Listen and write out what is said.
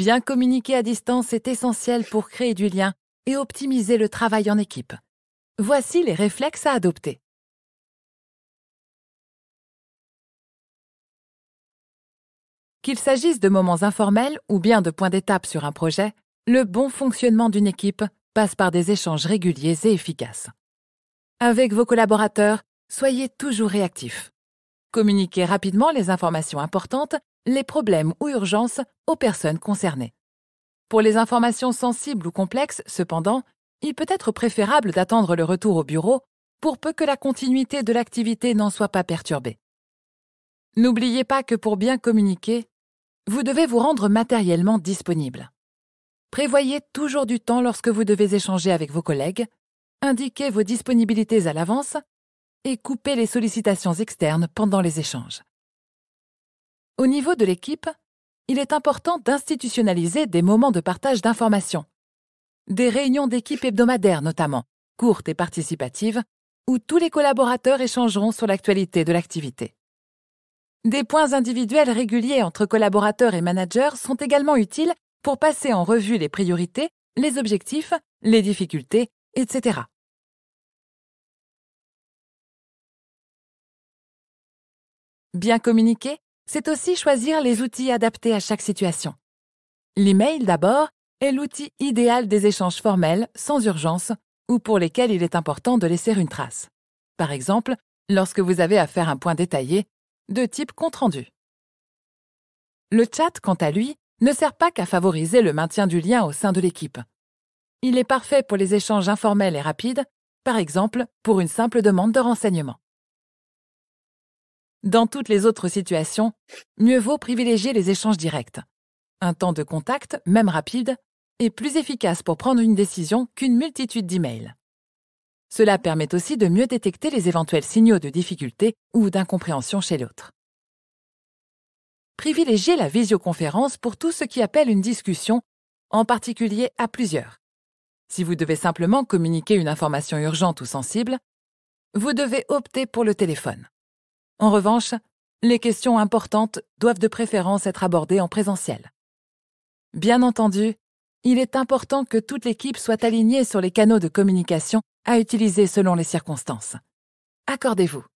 Bien communiquer à distance est essentiel pour créer du lien et optimiser le travail en équipe. Voici les réflexes à adopter. Qu'il s'agisse de moments informels ou bien de points d'étape sur un projet, le bon fonctionnement d'une équipe passe par des échanges réguliers et efficaces. Avec vos collaborateurs, soyez toujours réactifs. Communiquez rapidement les informations importantes les problèmes ou urgences aux personnes concernées. Pour les informations sensibles ou complexes, cependant, il peut être préférable d'attendre le retour au bureau pour peu que la continuité de l'activité n'en soit pas perturbée. N'oubliez pas que pour bien communiquer, vous devez vous rendre matériellement disponible. Prévoyez toujours du temps lorsque vous devez échanger avec vos collègues, indiquez vos disponibilités à l'avance et coupez les sollicitations externes pendant les échanges. Au niveau de l'équipe, il est important d'institutionnaliser des moments de partage d'informations. Des réunions d'équipe hebdomadaires notamment, courtes et participatives, où tous les collaborateurs échangeront sur l'actualité de l'activité. Des points individuels réguliers entre collaborateurs et managers sont également utiles pour passer en revue les priorités, les objectifs, les difficultés, etc. Bien communiquer c'est aussi choisir les outils adaptés à chaque situation. L'email d'abord est l'outil idéal des échanges formels, sans urgence, ou pour lesquels il est important de laisser une trace. Par exemple, lorsque vous avez à faire un point détaillé, de type compte-rendu. Le chat, quant à lui, ne sert pas qu'à favoriser le maintien du lien au sein de l'équipe. Il est parfait pour les échanges informels et rapides, par exemple pour une simple demande de renseignement. Dans toutes les autres situations, mieux vaut privilégier les échanges directs. Un temps de contact, même rapide, est plus efficace pour prendre une décision qu'une multitude d'emails. Cela permet aussi de mieux détecter les éventuels signaux de difficulté ou d'incompréhension chez l'autre. Privilégiez la visioconférence pour tout ce qui appelle une discussion, en particulier à plusieurs. Si vous devez simplement communiquer une information urgente ou sensible, vous devez opter pour le téléphone. En revanche, les questions importantes doivent de préférence être abordées en présentiel. Bien entendu, il est important que toute l'équipe soit alignée sur les canaux de communication à utiliser selon les circonstances. Accordez-vous.